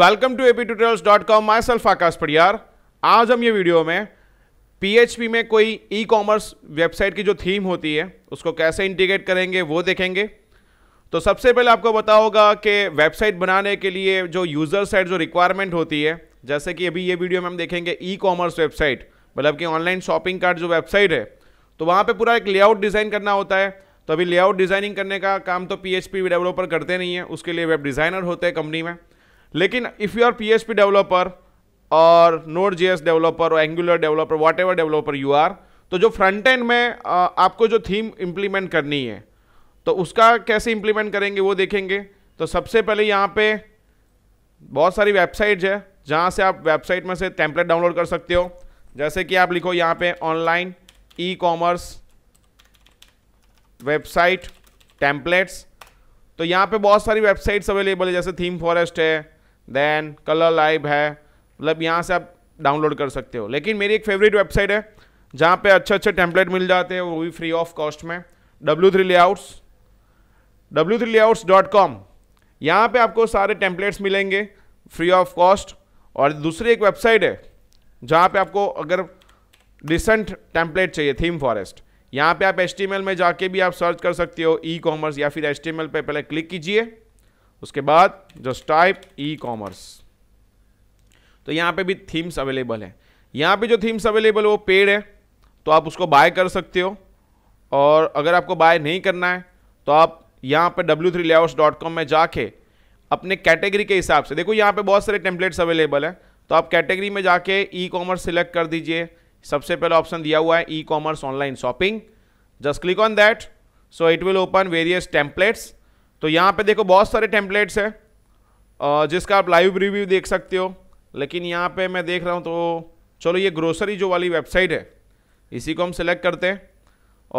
Welcome to AP tutorials dot com myself Aakash Padiyar आज हम ये वीडियो में पीएचपी में कोई ई कॉमर्स वेबसाइट की जो थीम होती है उसको कैसे इंटीग्रेट करेंगे वो देखेंगे तो सबसे पहले आपको बता होगा कि वेबसाइट बनाने के लिए जो यूज़र साइड जो रिक्वायरमेंट होती है जैसे कि अभी ये वीडियो में हम देखेंगे ई कॉमर्स वेबसाइट मतलब कि ऑनलाइन शॉपिंग कार्ड जो वेबसाइट है तो वहाँ पर पूरा एक लेआउट डिज़ाइन करना होता है तो अभी लेआउट डिज़ाइनिंग करने का काम तो पी एच डेवलपर करते नहीं है उसके लिए वेब डिज़ाइनर होते हैं कंपनी में लेकिन if you are P S P developer और नोट जी एस डेवलपर और Angular developer whatever developer you are तो जो फ्रंट एंड में आपको जो थीम इम्प्लीमेंट करनी है तो उसका कैसे इम्प्लीमेंट करेंगे वो देखेंगे तो सबसे पहले यहाँ पे बहुत सारी वेबसाइट्स है जहाँ से आप वेबसाइट में से टेम्पलेट डाउनलोड कर सकते हो जैसे कि आप लिखो यहाँ पे online e commerce website templates तो यहाँ पे बहुत सारी वेबसाइट्स अवेलेबल है जैसे थीम फॉरेस्ट है देन कलर लाइव है मतलब यहाँ से आप डाउनलोड कर सकते हो लेकिन मेरी एक फेवरेट वेबसाइट है जहाँ पे अच्छे अच्छे टेम्पलेट मिल जाते हैं वो भी फ्री ऑफ कॉस्ट में W three layouts W three layouts dot com यहाँ पर आपको सारे टेम्पलेट्स मिलेंगे फ्री ऑफ कॉस्ट और दूसरी एक वेबसाइट है जहाँ पे आपको अगर डिसेंट टेम्पलेट चाहिए थीम फॉरेस्ट यहाँ पे आप एच में जाके भी आप सर्च कर सकते हो ई e कॉमर्स या फिर एच पे पहले क्लिक कीजिए उसके बाद जस्ट टाइप ई कॉमर्स तो यहाँ पे भी थीम्स अवेलेबल है यहाँ पे जो थीम्स अवेलेबल वो पेड है तो आप उसको बाय कर सकते हो और अगर आपको बाय नहीं करना है तो आप यहाँ पे थ्री में जाके अपने कैटेगरी के हिसाब से देखो यहाँ पे बहुत सारे टेम्पलेट्स अवेलेबल हैं तो आप कैटेगरी में जाके ई कॉमर्स सिलेक्ट कर दीजिए सबसे पहला ऑप्शन दिया हुआ है e commerce online shopping just click on that so it will open various templates तो यहाँ पे देखो बहुत सारे टेम्पलेट्स है जिसका आप लाइव रिव्यू देख सकते हो लेकिन यहाँ पे मैं देख रहा हूँ तो चलो ये ग्रोसरी जो वाली वेबसाइट है इसी को हम सेलेक्ट करते हैं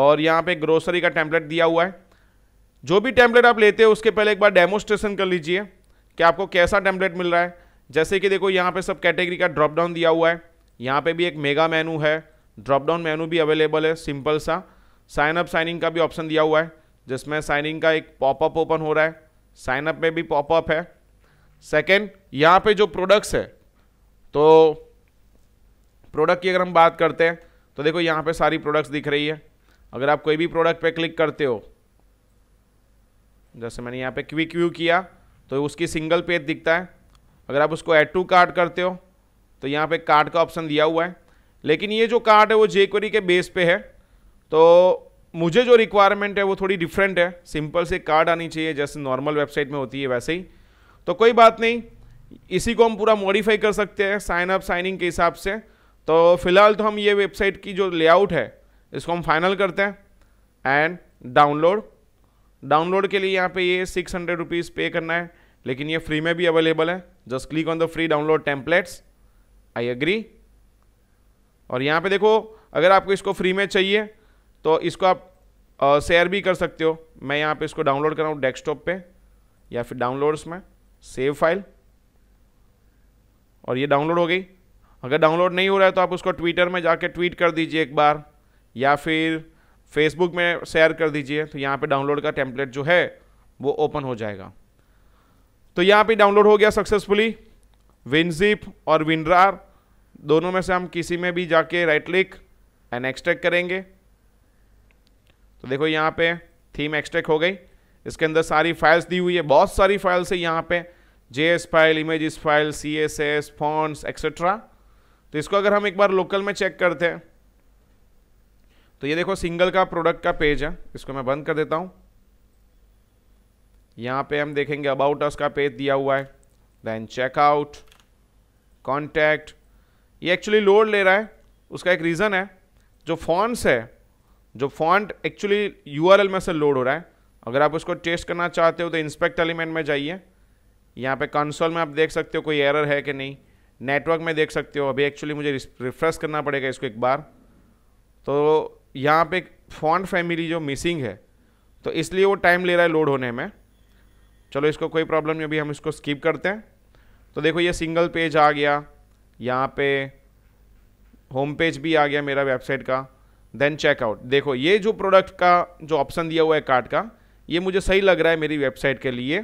और यहाँ पे ग्रोसरी का टैंपलेट दिया हुआ है जो भी टैंपलेट आप लेते हो उसके पहले एक बार डेमोस्ट्रेशन कर लीजिए कि आपको कैसा टैंपलेट मिल रहा है जैसे कि देखो यहाँ पे सब कैटेगरी का ड्रॉपडाउन दिया हुआ है यहाँ पे भी एक मेगा मेनू है ड्रॉप डाउन मेनू भी अवेलेबल है सिंपल सा साइनअप साइनिंग का भी ऑप्शन दिया हुआ है जिसमें साइनिंग का एक पॉपअप ओपन हो रहा है साइनअप में भी पॉपअप है सेकेंड यहाँ पे जो प्रोडक्ट्स है तो प्रोडक्ट की अगर हम बात करते हैं तो देखो यहाँ पे सारी प्रोडक्ट्स दिख रही है अगर आप कोई भी प्रोडक्ट पे क्लिक करते हो जैसे मैंने यहाँ पे क्विक व्यू किया तो उसकी सिंगल पेज दिखता है अगर आप उसको एड टू कार्ड करते हो तो यहाँ पे कार्ड का ऑप्शन दिया हुआ है लेकिन ये जो कार्ड है वो जेक्वरी के बेस पे है तो मुझे जो रिक्वायरमेंट है वो थोड़ी डिफरेंट है सिंपल से कार्ड आनी चाहिए जैसे नॉर्मल वेबसाइट में होती है वैसे ही तो कोई बात नहीं इसी को हम पूरा मॉडिफाई कर सकते हैं साइन अप साइनिंग के हिसाब से तो फिलहाल तो हम ये वेबसाइट की जो लेआउट है इसको हम फाइनल करते हैं एंड डाउनलोड डाउनलोड के लिए यहाँ पे ये सिक्स हंड्रेड रुपीज़ पे करना है लेकिन ये फ्री में भी अवेलेबल है just click on the free download templates I agree और यहाँ पे देखो अगर आपको इसको फ्री में चाहिए तो इसको आप शेयर भी कर सकते हो मैं यहाँ पे इसको डाउनलोड कर रहा हूँ डेस्कटॉप पे या फिर डाउनलोड्स में सेव फाइल और ये डाउनलोड हो गई अगर डाउनलोड नहीं हो रहा है तो आप उसको ट्विटर में जाके ट्वीट कर दीजिए एक बार या फिर फेसबुक में शेयर कर दीजिए तो यहाँ पे डाउनलोड का टेम्पलेट जो है वो ओपन हो जाएगा तो यहाँ पे डाउनलोड हो गया सक्सेसफुली विनजिप और विनरार दोनों में से हम किसी में भी जाके राइट क्लिक एंड एक्सट्रैक्ट करेंगे तो देखो यहाँ पे थीम एक्सट्रैक्ट हो गई इसके अंदर सारी फाइल्स दी हुई है बहुत सारी फाइल्स है यहाँ पे J file image file C S S fonts etcetera तो इसको अगर हम एक बार लोकल में चेक करते हैं तो ये देखो सिंगल का प्रोडक्ट का पेज है इसको मैं बंद कर देता हूँ यहाँ पे हम देखेंगे अबाउट अस का पेज दिया हुआ है देन चेकआउट कॉन्टैक्ट ये एक्चुअली लोड ले रहा है उसका एक रीज़न है जो फॉन्ट्स है जो फॉन्ट एक्चुअली यू में से लोड हो रहा है अगर आप उसको टेस्ट करना चाहते हो तो इंस्पेक्ट एलिमेंट में जाइए यहाँ पे कंसोल में आप देख सकते हो कोई एरर है कि नहीं नेटवर्क में देख सकते हो अभी एक्चुअली मुझे रिफ्रेश करना पड़ेगा इसको एक बार तो यहाँ पे फॉन्ट फैमिली जो मिसिंग है तो इसलिए वो टाइम ले रहा है लोड होने में चलो इसको कोई प्रॉब्लम नहीं अभी हम इसको स्किप करते हैं तो देखो ये सिंगल पेज आ गया यहाँ पे होम पेज भी आ गया मेरा वेबसाइट का देन चेकआउट देखो ये जो प्रोडक्ट का जो ऑप्शन दिया हुआ है कार्ड का ये मुझे सही लग रहा है मेरी वेबसाइट के लिए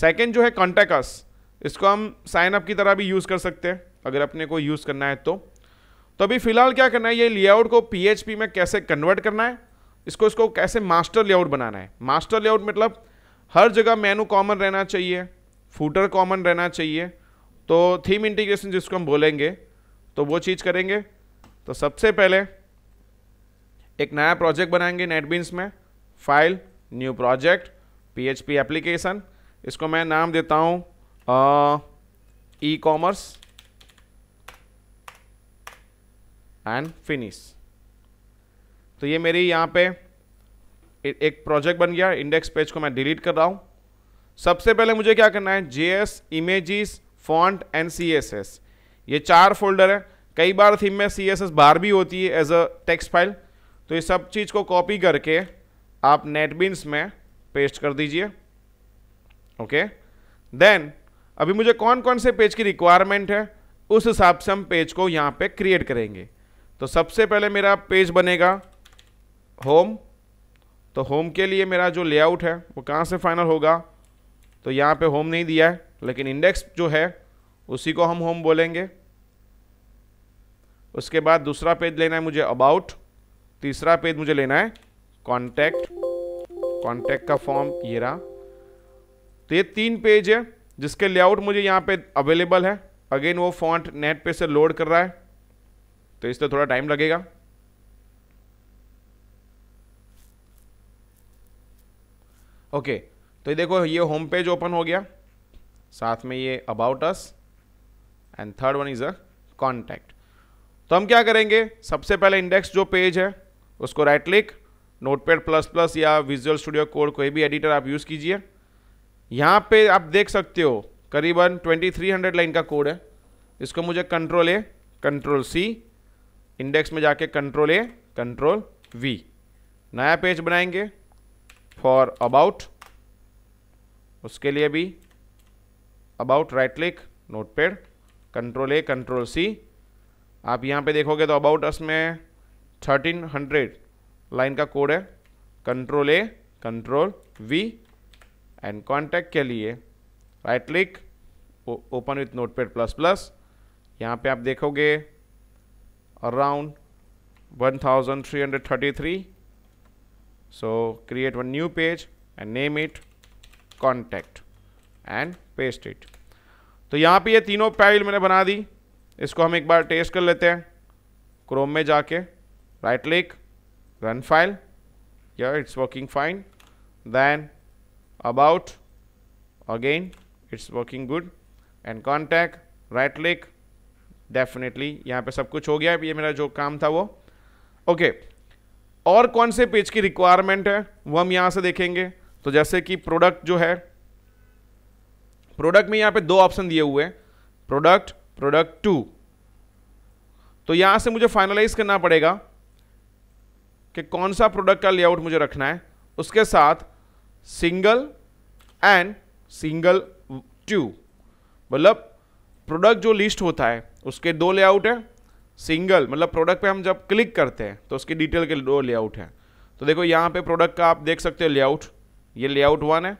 सेकेंड जो है कॉन्टेकस इसको हम साइन अप की तरह भी यूज़ कर सकते हैं अगर अपने को यूज़ करना है तो तो अभी फ़िलहाल क्या करना है ये लेआउट को पीएचपी में कैसे कन्वर्ट करना है इसको इसको कैसे मास्टर लेआउट बनाना है मास्टर लेआउट मतलब हर जगह मेनू कॉमन रहना चाहिए फूटर कॉमन रहना चाहिए तो थीम इंटीग्रेशन जिसको हम बोलेंगे तो वो चीज़ करेंगे तो सबसे पहले एक नया प्रोजेक्ट बनाएंगे नेटबीन्स में file new project PHP application इसको मैं नाम देता हूँ ई कॉमर्स एंड फिनिश तो ये मेरी यहाँ पे एक प्रोजेक्ट बन गया इंडेक्स पेज को मैं डिलीट कर रहा हूँ सबसे पहले मुझे क्या करना है J S images font and C S S ये चार फोल्डर है कई बार थीम में सी एस एस बार भी होती है एज अ टेक्स्ट फाइल तो ये सब चीज़ को कॉपी करके आप नेटबीन्स में पेस्ट कर दीजिए ओके देन अभी मुझे कौन कौन से पेज की रिक्वायरमेंट है उस हिसाब से हम पेज को यहाँ पे क्रिएट करेंगे तो सबसे पहले मेरा पेज बनेगा होम तो होम के लिए मेरा जो लेआउट है वो कहाँ से फाइनल होगा तो यहाँ पे होम नहीं दिया है लेकिन इंडेक्स जो है उसी को हम होम बोलेंगे उसके बाद दूसरा पेज लेना है मुझे अबाउट तीसरा पेज मुझे लेना है कॉन्टैक्ट कॉन्टैक्ट का फॉर्म ये रहा तो ये तीन पेज है जिसके लेआउट मुझे यहाँ पे अवेलेबल है अगेन वो फॉन्ट नेट पे से लोड कर रहा है तो इससे थोड़ा टाइम लगेगा ओके तो ये देखो ये होम पेज ओपन हो गया साथ में ये about us and third one is a contact तो हम क्या करेंगे सबसे पहले इंडेक्स जो पेज है उसको right click Notepad plus plus या विजुअल स्टूडियो कोड कोई भी एडिटर आप यूज़ कीजिए यहाँ पे आप देख सकते हो करीबन 2300 लाइन का कोड है इसको मुझे control A control C index में जाके कंट्रोल ए कंट्रोल वी नया पेज बनाएंगे फॉर अबाउट उसके लिए भी about right click Notepad control A control C आप यहाँ पे देखोगे तो अबाउट अस में थर्टीन हंड्रेड लाइन का कोड है control A control V and contact के लिए right click open with Notepad plus plus यहाँ पे आप देखोगे around one thousand three hundred thirty three so create one new page and name it contact and paste it तो यहाँ पे ये तीनों फाइल मैंने बना दी इसको हम एक बार टेस्ट कर लेते हैं क्रोम में जाके right click run file yeah it's working fine then about again it's working good and contact right click definitely यहाँ पे सब कुछ हो गया ये मेरा जो काम था वो ओके okay. और कौन से पेज की रिक्वायरमेंट है वो हम यहां से देखेंगे तो जैसे कि प्रोडक्ट जो है प्रोडक्ट में यहां पे दो ऑप्शन दिए हुए हैं प्रोडक्ट प्रोडक्ट टू तो यहां से मुझे फाइनलाइज करना पड़ेगा कि कौन सा प्रोडक्ट का लेआउट मुझे रखना है उसके साथ सिंगल एंड सिंगल टू मतलब प्रोडक्ट जो लिस्ट होता है उसके दो लेआउट है सिंगल मतलब प्रोडक्ट पे हम जब क्लिक करते हैं तो उसकी डिटेल के दो लेआउट हैं तो देखो यहाँ पे प्रोडक्ट का आप देख सकते हो लेआउट ये लेआउट वन है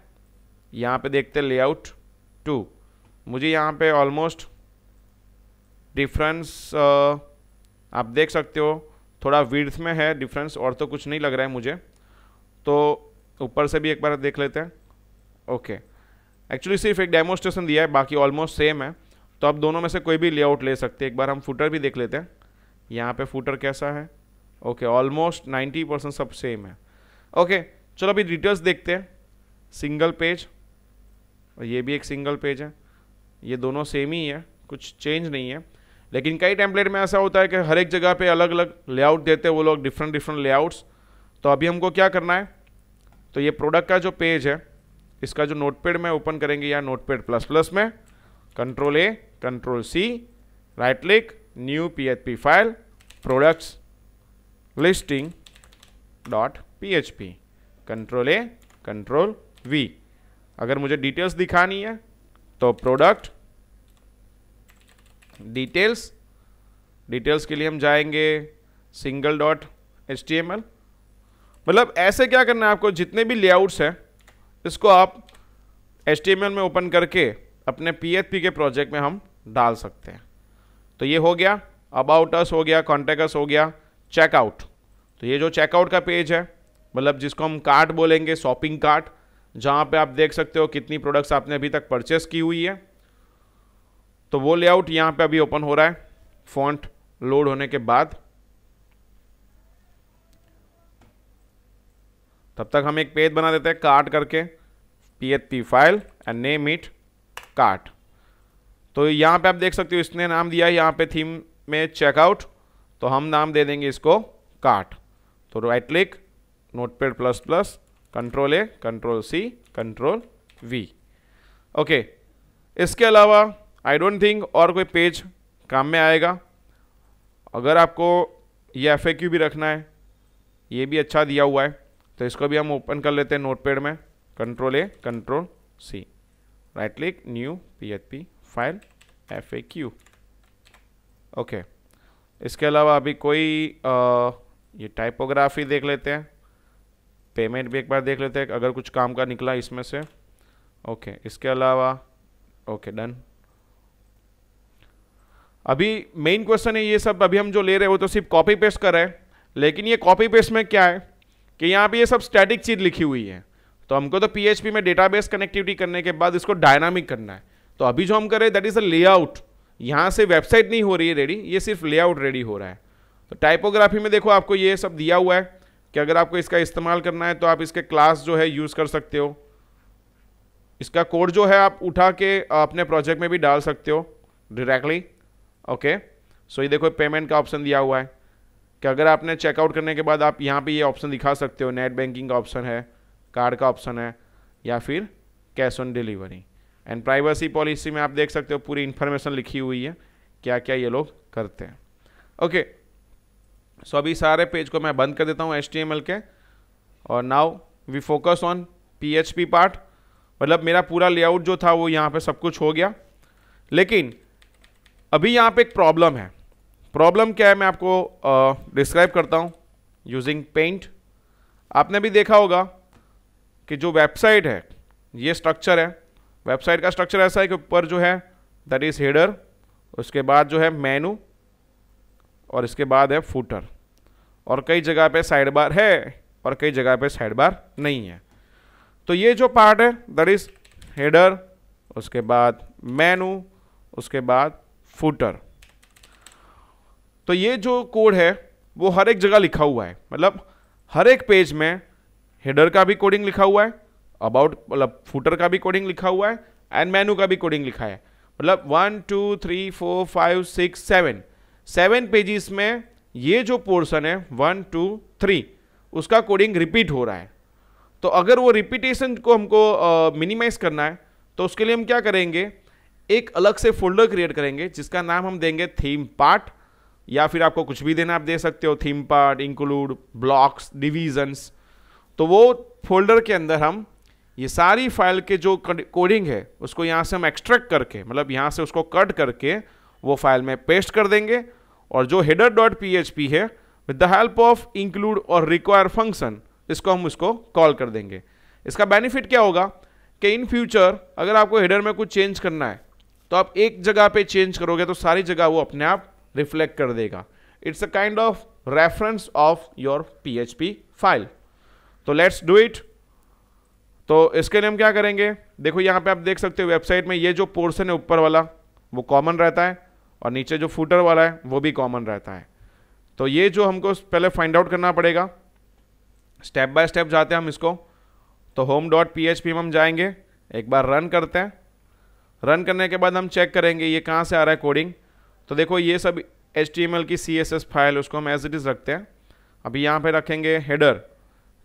यहाँ पे देखते हैं लेआउट टू मुझे यहाँ पे ऑलमोस्ट डिफरेंस आप देख सकते हो थोड़ा वीर्थ में है डिफरेंस और तो कुछ नहीं लग रहा है मुझे तो ऊपर से भी एक बार देख लेते हैं ओके एक्चुअली सिर्फ एक डेमोस्ट्रेशन दिया है बाकी ऑलमोस्ट सेम है तो आप दोनों में से कोई भी लेआउट ले सकते हैं एक बार हम फूटर भी देख लेते हैं यहाँ पे फूटर कैसा है ओके ऑलमोस्ट 90 परसेंट सब सेम है ओके okay, चलो अभी डिटेल्स देखते हैं सिंगल पेज और ये भी एक सिंगल पेज है ये दोनों सेम ही है कुछ चेंज नहीं है लेकिन कई टेम्पलेट में ऐसा होता है कि हर एक जगह पे अलग अलग लेआउट देते हैं वो लोग डिफरेंट डिफरेंट लेआउट्स तो अभी हमको क्या करना है तो ये प्रोडक्ट का जो पेज है इसका जो नोटपेड में ओपन करेंगे या नोटपेड प्लस प्लस में control A control C right click new P file products listing dot P control A control V अगर मुझे डिटेल्स दिखानी है तो प्रोडक्ट डिटेल्स डिटेल्स के लिए हम जाएंगे single dot H T M L मतलब ऐसे क्या करना है आपको जितने भी लेआउट्स हैं इसको आप एच टी एम एल में ओपन करके अपने पी एच पी के प्रोजेक्ट में हम डाल सकते हैं तो ये हो गया अबाउट अस हो गया कॉन्टेक्ट अस हो गया चेकआउट तो ये जो चेकआउट का पेज है मतलब जिसको हम कार्ट बोलेंगे शॉपिंग कार्ट जहाँ पे आप देख सकते हो कितनी प्रोडक्ट्स आपने अभी तक परचेस की हुई है तो वो लेआउट यहां पे अभी ओपन हो रहा है फॉन्ट लोड होने के बाद तब तक हम एक पेज बना देते हैं कार्ट करके P file and name it cart तो यहाँ पे आप देख सकते हो इसने नाम दिया यहाँ पे थीम में चेकआउट तो हम नाम दे देंगे इसको कार्ट तो right click Notepad plus plus control A control C control V okay इसके अलावा आई डोंट थिंक और कोई पेज काम में आएगा अगर आपको ये एफ भी रखना है ये भी अच्छा दिया हुआ है तो इसको भी हम ओपन कर लेते हैं नोटपैड में control A control C right click new P file F A Q okay इसके अलावा अभी कोई आ, ये टाइपोग्राफी देख लेते हैं पेमेंट भी एक बार देख लेते हैं अगर कुछ काम का निकला इसमें से ओके okay, इसके अलावा ओके okay, डन अभी मेन क्वेश्चन है ये सब अभी हम जो ले रहे हो तो सिर्फ कॉपी पेस्ट कर रहे हैं लेकिन ये कॉपी पेस्ट में क्या है कि यहाँ पे ये सब स्टैटिक चीज़ लिखी हुई है तो हमको तो पीएचपी में डेटाबेस कनेक्टिविटी करने के बाद इसको डायनामिक करना है तो अभी जो हम कर रहे हैं दैट इज़ अ लेआउट यहाँ से वेबसाइट नहीं हो रही है रेडी ये सिर्फ लेआउट रेडी हो रहा है तो टाइपोग्राफी में देखो आपको ये सब दिया हुआ है कि अगर आपको इसका इस्तेमाल करना है तो आप इसके क्लास जो है यूज़ कर सकते हो इसका कोड जो है आप उठा के अपने प्रोजेक्ट में भी डाल सकते हो डायरेक्टली ओके सो ये देखो पेमेंट का ऑप्शन दिया हुआ है कि अगर आपने चेकआउट करने के बाद आप यहाँ पे ये ऑप्शन दिखा सकते हो नेट बैंकिंग का ऑप्शन है कार्ड का ऑप्शन है या फिर cash on delivery and privacy policy में आप देख सकते हो पूरी इन्फॉर्मेशन लिखी हुई है क्या क्या ये लोग करते हैं ओके सो so, अभी सारे पेज को मैं बंद कर देता हूँ एच के और now we focus on P part मतलब मेरा पूरा लेआउट जो था वो यहाँ पे सब कुछ हो गया लेकिन अभी यहाँ पे एक प्रॉब्लम है प्रॉब्लम क्या है मैं आपको डिस्क्राइब करता हूँ यूजिंग पेंट आपने भी देखा होगा कि जो वेबसाइट है ये स्ट्रक्चर है वेबसाइट का स्ट्रक्चर ऐसा है कि ऊपर जो है दैट इज़ हेडर उसके बाद जो है मेनू और इसके बाद है फूटर और कई जगह पे साइड बार है और कई जगह पे साइड बार नहीं है तो ये जो पार्ट है दैट इज़ हेडर उसके बाद मेनू उसके बाद फूटर तो ये जो कोड है वो हर एक जगह लिखा हुआ है मतलब हर एक पेज में हेडर का भी कोडिंग लिखा हुआ है अबाउट मतलब फूटर का भी कोडिंग लिखा हुआ है एंड मेनू का भी कोडिंग लिखा है मतलब one two three four five six seven seven pages में ये जो पोर्शन है वन टू थ्री उसका कोडिंग रिपीट हो रहा है तो अगर वो रिपीटेशन को हमको मिनिमाइज uh, करना है तो उसके लिए हम क्या करेंगे एक अलग से फोल्डर क्रिएट करेंगे जिसका नाम हम देंगे थीम पार्ट या फिर आपको कुछ भी देना आप दे सकते हो theme part include blocks divisions तो वो फोल्डर के अंदर हम ये सारी फाइल के जो कोडिंग है उसको यहाँ से हम एक्सट्रैक्ट करके मतलब यहाँ से उसको कट करके वो फाइल में पेस्ट कर देंगे और जो header dot P H P है with the help of include और रिक्वायर फंक्शन इसको हम उसको कॉल कर देंगे इसका बेनिफिट क्या होगा कि इन फ्यूचर अगर आपको हेडर में कुछ चेंज करना है तो आप एक जगह पे चेंज करोगे तो सारी जगह वो अपने आप रिफ्लेक्ट कर देगा it's a kind of reference of your P file तो लेट्स डू इट तो इसके लिए हम क्या करेंगे देखो यहां पे आप देख सकते हो वेबसाइट में ये जो पोर्सन है ऊपर वाला वो कॉमन रहता है और नीचे जो फूटर वाला है वो भी कॉमन रहता है तो ये जो हमको पहले फाइंड आउट करना पड़ेगा स्टेप बाय स्टेप जाते हैं हम इसको तो home dot P H P में हम जाएंगे एक बार रन करते हैं रन करने के बाद हम चेक करेंगे ये कहाँ से आ रहा है कोडिंग तो देखो ये सब एच की सी फाइल उसको हम एज इट इज़ रखते हैं अभी यहाँ पे रखेंगे हेडर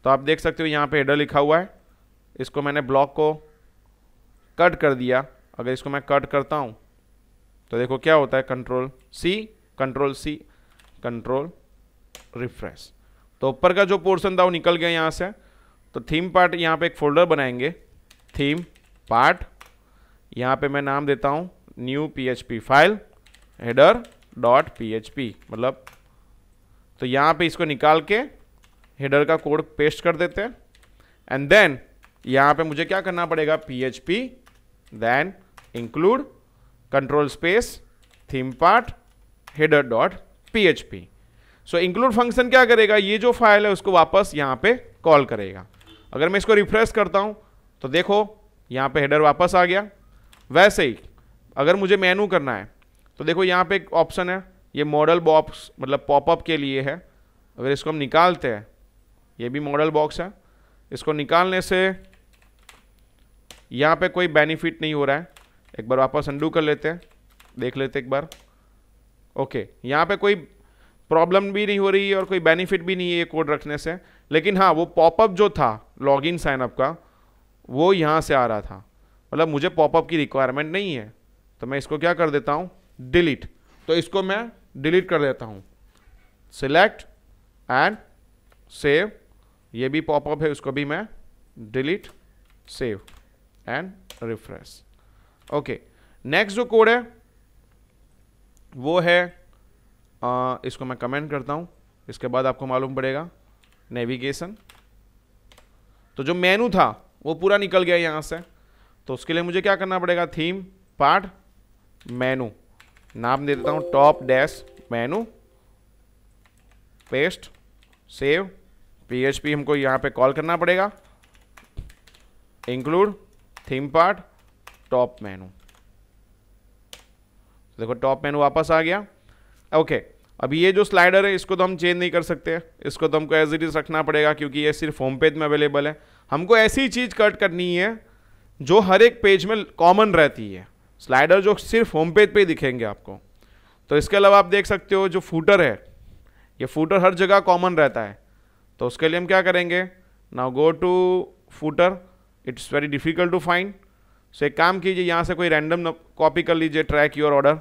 तो आप देख सकते हो यहाँ पे हेडर लिखा हुआ है इसको मैंने ब्लॉक को कट कर दिया अगर इसको मैं कट करता हूँ तो देखो क्या होता है control C control C control refresh तो ऊपर का जो पोर्शन था वो निकल गया यहाँ से तो थीम पार्ट यहाँ पे एक फोल्डर बनाएंगे थीम पार्ट यहाँ पे मैं नाम देता हूँ new P file header dot P मतलब तो यहाँ पे इसको निकाल के हेडर का कोड पेस्ट कर देते हैं एंड देन यहाँ पे मुझे क्या करना पड़ेगा P H P then include control space theme part header dot P H P so include function क्या करेगा ये जो फाइल है उसको वापस यहाँ पे कॉल करेगा अगर मैं इसको रिफ्रेश करता हूँ तो देखो यहाँ पे हेडर वापस आ गया वैसे ही अगर मुझे मेनू करना है तो देखो यहाँ पे एक ऑप्शन है ये मॉडल बॉक्स मतलब पॉपअप के लिए है अगर इसको हम निकालते हैं ये भी मॉडल बॉक्स है इसको निकालने से यहाँ पे कोई बेनिफिट नहीं हो रहा है एक बार वापस अंडू कर लेते हैं देख लेते एक बार ओके यहाँ पे कोई प्रॉब्लम भी नहीं हो रही है और कोई बेनिफिट भी नहीं है ये कोड रखने से लेकिन हाँ वो पॉपअप जो था लॉगिन साइनअप का वो यहाँ से आ रहा था मतलब मुझे पॉपअप की रिक्वायरमेंट नहीं है तो मैं इसको क्या कर देता हूँ डिलीट तो इसको मैं डिलीट कर देता हूँ सिलेक्ट एंड सेव ये भी पॉपअप है उसको भी मैं delete save and refresh okay next जो कोड है वो है आ, इसको मैं कमेंट करता हूँ इसके बाद आपको मालूम पड़ेगा नेविगेशन तो जो मेनू था वो पूरा निकल गया यहाँ से तो उसके लिए मुझे क्या करना पड़ेगा थीम पार्ट मेनू नाम दे देता हूँ top dash menu paste save PHP हमको यहाँ पे कॉल करना पड़ेगा include theme part top menu देखो टॉप मेनू वापस आ गया ओके okay. अब ये जो स्लाइडर है इसको तो हम चेंज नहीं कर सकते इसको तो हमको एज इट इज़ रखना पड़ेगा क्योंकि ये सिर्फ होम पेज में अवेलेबल है हमको ऐसी चीज़ कट करनी है जो हर एक पेज में कॉमन रहती है स्लाइडर जो सिर्फ होम पेज पे दिखेंगे आपको तो इसके अलावा आप देख सकते हो जो फूटर है ये फूटर हर जगह कॉमन रहता है तो उसके लिए हम क्या करेंगे now go to footer it's very difficult to find so एक काम कीजिए यहाँ से कोई रैंडम कॉपी कर लीजिए ट्रैक योर ऑर्डर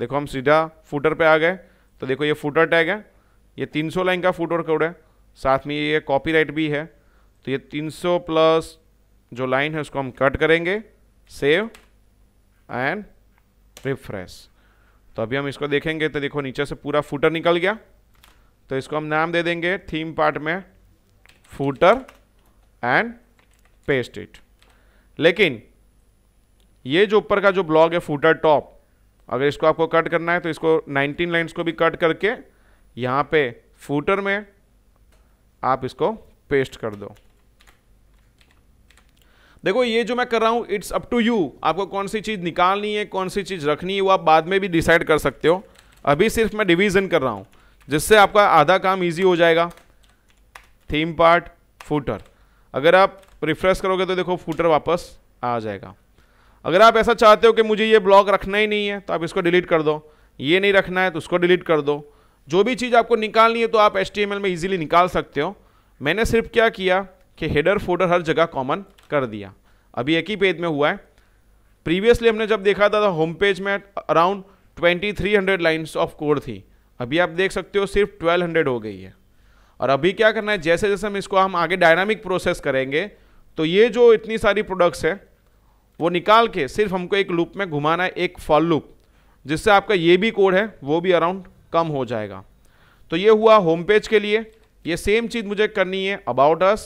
देखो हम सीधा फूटर पे आ गए तो देखो ये फूटर टैग है ये 300 लाइन का फूटर कोड है साथ में ये कॉपीराइट भी है तो ये 300 प्लस जो लाइन है उसको हम कट करेंगे सेव एंड रिफ्रेश तो अभी हम इसको देखेंगे तो देखो नीचे से पूरा फूटर निकल गया तो इसको हम नाम दे देंगे थीम पार्ट में फूटर एंड पेस्ट इट लेकिन ये जो ऊपर का जो ब्लॉग है फूटर टॉप अगर इसको आपको कट करना है तो इसको 19 लाइंस को भी कट करके यहाँ पे फूटर में आप इसको पेस्ट कर दो देखो ये जो मैं कर रहा हूँ इट्स अप टू यू आपको कौन सी चीज़ निकालनी है कौन सी चीज़ रखनी है वो आप बाद में भी डिसाइड कर सकते हो अभी सिर्फ मैं डिवीज़न कर रहा हूँ जिससे आपका आधा काम ईजी हो जाएगा थीम पार्ट फूटर अगर आप रिफ्रेश करोगे तो देखो फूटर वापस आ जाएगा अगर आप ऐसा चाहते हो कि मुझे ये ब्लॉग रखना ही नहीं है तो आप इसको डिलीट कर दो ये नहीं रखना है तो उसको डिलीट कर दो जो भी चीज़ आपको निकालनी है तो आप एच में ईजिली निकाल सकते हो मैंने सिर्फ क्या किया कि हेडर फोल्डर हर जगह कॉमन कर दिया अभी एक ही पेज में हुआ है प्रीवियसली हमने जब देखा था होम तो पेज में अराउंड 2300 लाइंस ऑफ कोड थी अभी आप देख सकते हो सिर्फ 1200 हो गई है और अभी क्या करना है जैसे जैसे हम इसको हम आगे डायनामिक प्रोसेस करेंगे तो ये जो इतनी सारी प्रोडक्ट्स है वो निकाल के सिर्फ हमको एक लूप में घुमाना है एक फॉल लूप जिससे आपका ये भी कोड है वो भी अराउंड कम हो जाएगा तो ये हुआ होम पेज के लिए ये सेम चीज़ मुझे करनी है about us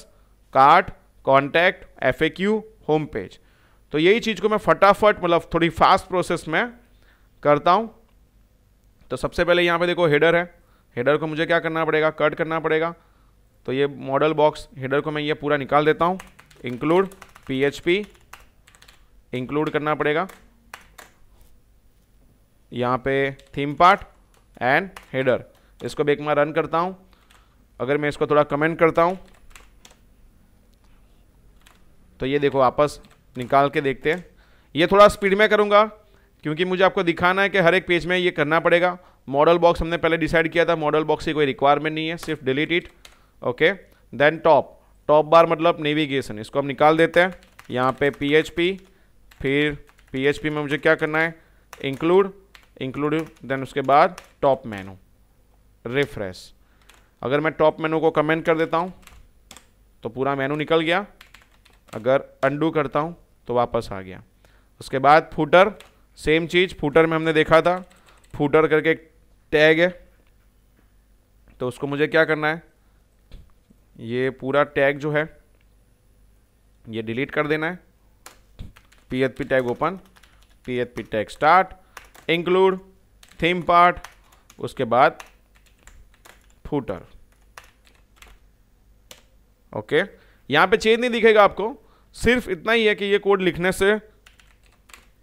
cart contact F A Q home page तो यही चीज़ को मैं फटाफट मतलब थोड़ी फास्ट प्रोसेस में करता हूँ तो सबसे पहले यहाँ पे देखो हेडर है हेडर को मुझे क्या करना पड़ेगा कट करना पड़ेगा तो ये मॉडल बॉक्स हेडर को मैं ये पूरा निकाल देता हूँ इंक्लूड पी इंक्लूड करना पड़ेगा यहाँ पे थीम पार्ट एंड हेडर इसको भी एक मैं रन करता हूँ अगर मैं इसको थोड़ा कमेंट करता हूँ तो ये देखो वापस निकाल के देखते हैं ये थोड़ा स्पीड में करूँगा क्योंकि मुझे आपको दिखाना है कि हर एक पेज में ये करना पड़ेगा मॉडल बॉक्स हमने पहले डिसाइड किया था मॉडल बॉक्स की कोई रिक्वायरमेंट नहीं है सिर्फ delete it okay then top top bar मतलब नेविगेशन इसको हम निकाल देते हैं यहाँ पे पी फिर पी में मुझे क्या करना है इंक्लूड इंक्लूड देन उसके बाद टॉप मेनू रिफ्रेश अगर मैं टॉप मेनू को कमेंट कर देता हूँ तो पूरा मेनू निकल गया अगर अंडू करता हूँ तो वापस आ गया उसके बाद फूटर सेम चीज़ फूटर में हमने देखा था फूटर करके एक टैग है तो उसको मुझे क्या करना है ये पूरा टैग जो है ये डिलीट कर देना है P H P tag open P H P tag start include theme part उसके बाद फूटर ओके यहां पे चेंज नहीं दिखेगा आपको सिर्फ इतना ही है कि ये कोड लिखने से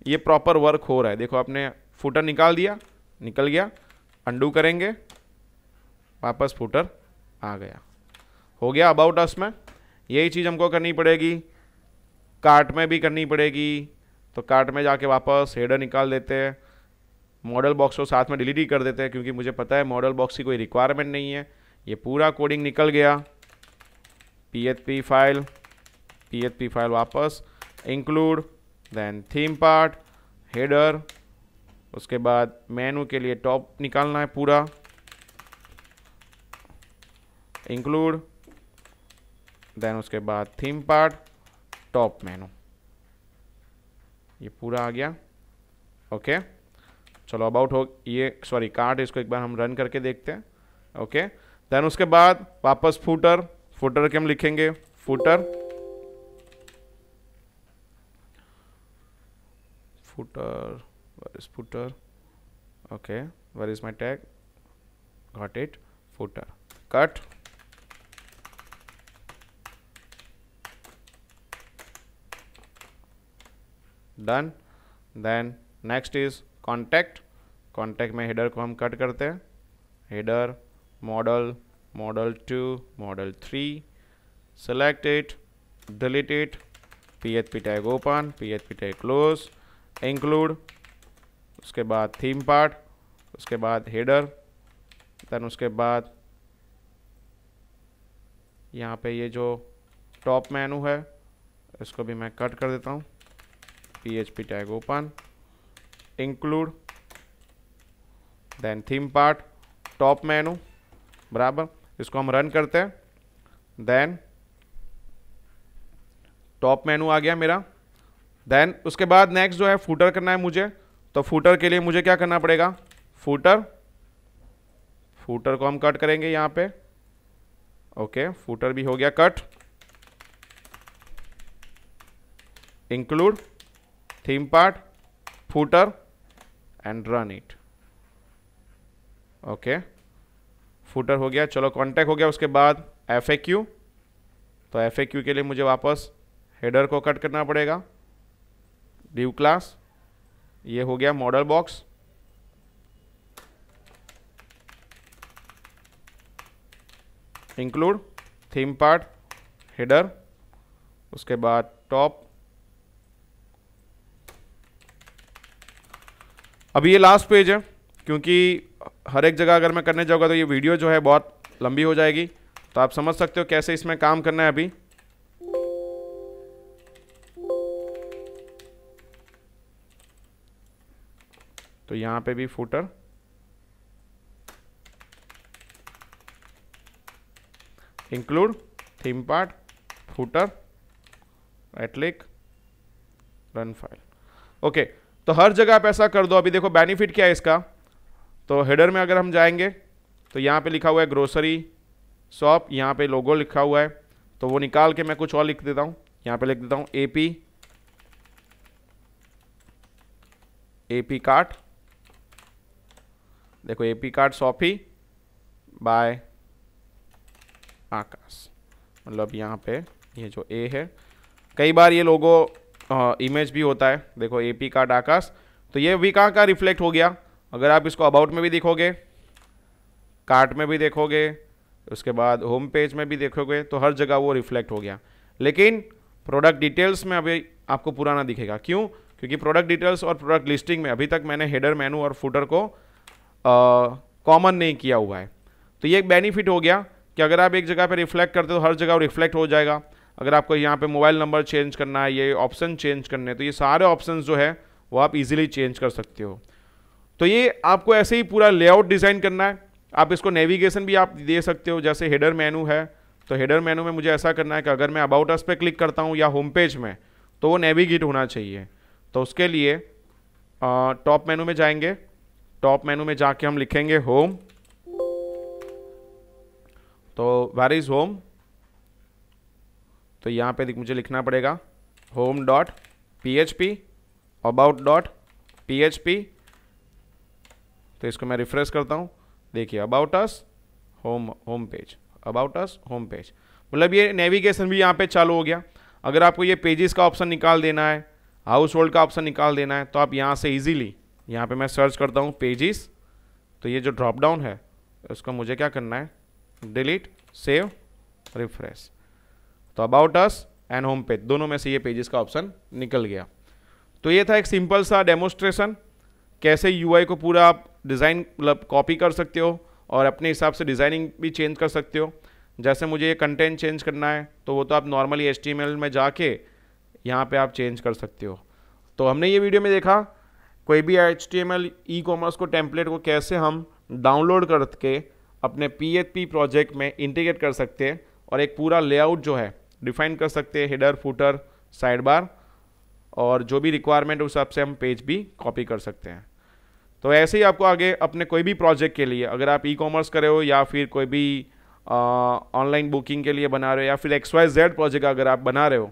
ये प्रॉपर वर्क हो रहा है देखो आपने फूटर निकाल दिया निकल गया अंडू करेंगे वापस फूटर आ गया हो गया अबाउट अस में यही चीज़ हमको करनी पड़ेगी कार्ट में भी करनी पड़ेगी तो कार्ट में जाके वापस हेडर निकाल देते हैं मॉडल बॉक्स को साथ में डिलीट ही कर देते हैं क्योंकि मुझे पता है मॉडल बॉक्स की कोई रिक्वायरमेंट नहीं है ये पूरा कोडिंग निकल गया पी फाइल php फाइल वापस include then theme part header उसके बाद मेनू के लिए टॉप निकालना है पूरा इंक्लूड देन उसके बाद थीम पार्ट टॉप मेनू ये पूरा आ गया ओके okay. चलो अबाउट हो ये सॉरी कार्ड इसको एक बार हम रन करके देखते हैं ओके okay. देन उसके बाद वापस फूटर फूटर के हम लिखेंगे footer footer where is footer okay where is my tag got it footer cut done then next is contact contact में header को हम cut करते हैं header model model 2 model 3 select it delete it php tag open php tag close include उसके बाद theme part उसके बाद header then उसके बाद यहाँ पे ये जो टॉप मेनू है इसको भी मैं कट कर देता हूँ P tag open include then theme part top menu बराबर इसको हम रन करते हैं देन टॉप मेनू आ गया मेरा देन उसके बाद नेक्स्ट जो है फूटर करना है मुझे तो फूटर के लिए मुझे क्या करना पड़ेगा फूटर फूटर को हम कट करेंगे यहाँ पे ओके फूटर भी हो गया cut include theme part footer and run it okay footer हो गया चलो कॉन्टेक्ट हो गया उसके बाद एफ ए क्यू तो एफ ए क्यू के लिए मुझे वापस हेडर को कट करना पड़ेगा ड्यू क्लास ये हो गया modal box include theme part header उसके बाद टॉप अभी ये लास्ट पेज है क्योंकि हर एक जगह अगर मैं करने जाऊंगा तो ये वीडियो जो है बहुत लंबी हो जाएगी तो आप समझ सकते हो कैसे इसमें काम करना है अभी तो यहाँ पे भी footer include theme part footer एटलिक रन फाइल ओके तो हर जगह आप ऐसा कर दो अभी देखो बेनिफिट क्या है इसका तो हेडर में अगर हम जाएंगे तो यहाँ पे लिखा हुआ है ग्रोसरी शॉप यहाँ पे लोगो लिखा हुआ है तो वो निकाल के मैं कुछ और लिख देता हूँ यहाँ पे लिख देता हूँ एपी एपी कार्ट देखो ए पी कार्ड सॉफी बाय आकाश मतलब यहाँ पे ये जो ए है कई बार ये लोगो इमेज भी होता है देखो ए पी कार्ड आकाश तो ये भी कहाँ का रिफ्लेक्ट हो गया अगर आप इसको अबाउट में भी देखोगे कार्ट में भी देखोगे उसके बाद होम पेज में भी देखोगे तो हर जगह वो रिफ्लेक्ट हो गया लेकिन प्रोडक्ट डिटेल्स में अभी आपको पुराना दिखेगा क्यों क्योंकि प्रोडक्ट डिटेल्स और प्रोडक्ट लिस्टिंग में अभी तक मैंने हेडर मेनू और फूटर को कॉमन नहीं किया हुआ है तो ये एक बेनिफिट हो गया कि अगर आप एक जगह पर रिफ्लेक्ट करते हो तो हर जगह रिफ्लेक्ट हो जाएगा अगर आपको यहाँ पे मोबाइल नंबर चेंज करना है ये ऑप्शन चेंज करने तो ये सारे ऑप्शन जो है वो आप इजीली चेंज कर सकते हो तो ये आपको ऐसे ही पूरा लेआउट डिज़ाइन करना है आप इसको नेविगेशन भी आप दे सकते हो जैसे हेडर मेनू है तो हेडर मेनू में मुझे ऐसा करना है कि अगर मैं अबाउट अस पे क्लिक करता हूँ या होम पेज में तो वो नेविगेट होना चाहिए तो उसके लिए टॉप मेनू में जाएंगे टॉप मेनू में जाके हम लिखेंगे होम तो वेर इज होम तो यहाँ पे मुझे लिखना पड़ेगा home dot P H P about dot P H P तो इसको मैं रिफ्रेश करता हूँ देखिए about us home home page about us home page मतलब ये नेविगेशन भी यहाँ पे चालू हो गया अगर आपको ये पेजेस का ऑप्शन निकाल देना है हाउस होल्ड का ऑप्शन निकाल देना है तो आप यहाँ से इजीली यहाँ पे मैं सर्च करता हूँ पेजिस तो ये जो ड्रॉप डाउन है उसको मुझे क्या करना है डिलीट सेव रिफ्रेश तो about us and home page दोनों में से ये पेजेस का ऑप्शन निकल गया तो ये था एक सिंपल सा डेमोस्ट्रेशन कैसे यूआई को पूरा आप डिज़ाइन मतलब कॉपी कर सकते हो और अपने हिसाब से डिज़ाइनिंग भी चेंज कर सकते हो जैसे मुझे ये कंटेंट चेंज करना है तो वो तो आप नॉर्मली एच में जाके यहाँ पे आप चेंज कर सकते हो तो हमने ये वीडियो में देखा कोई भी H T M L e commerce को टेम्पलेट को कैसे हम डाउनलोड करके अपने पी एच पी प्रोजेक्ट में इंटीग्रेट कर सकते हैं और एक पूरा लेआउट जो है डिफाइन कर सकते हैं हेडर फूटर साइड बार और जो भी रिक्वायरमेंट उस हिसाब से हम पेज भी कॉपी कर सकते हैं तो ऐसे ही आपको आगे अपने कोई भी प्रोजेक्ट के लिए अगर आप ई कॉमर्स करे हो या फिर कोई भी ऑनलाइन बुकिंग के लिए बना रहे हो या फिर एक्स वाई जेड प्रोजेक्ट अगर आप बना रहे हो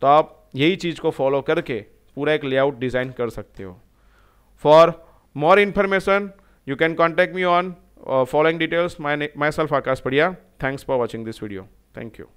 तो आप यही चीज़ को फॉलो करके पूरा एक लेआउट डिज़ाइन कर सकते हो For more information, you can contact me on uh, following details. My myself Akash Padia. Thanks for watching this video. Thank you.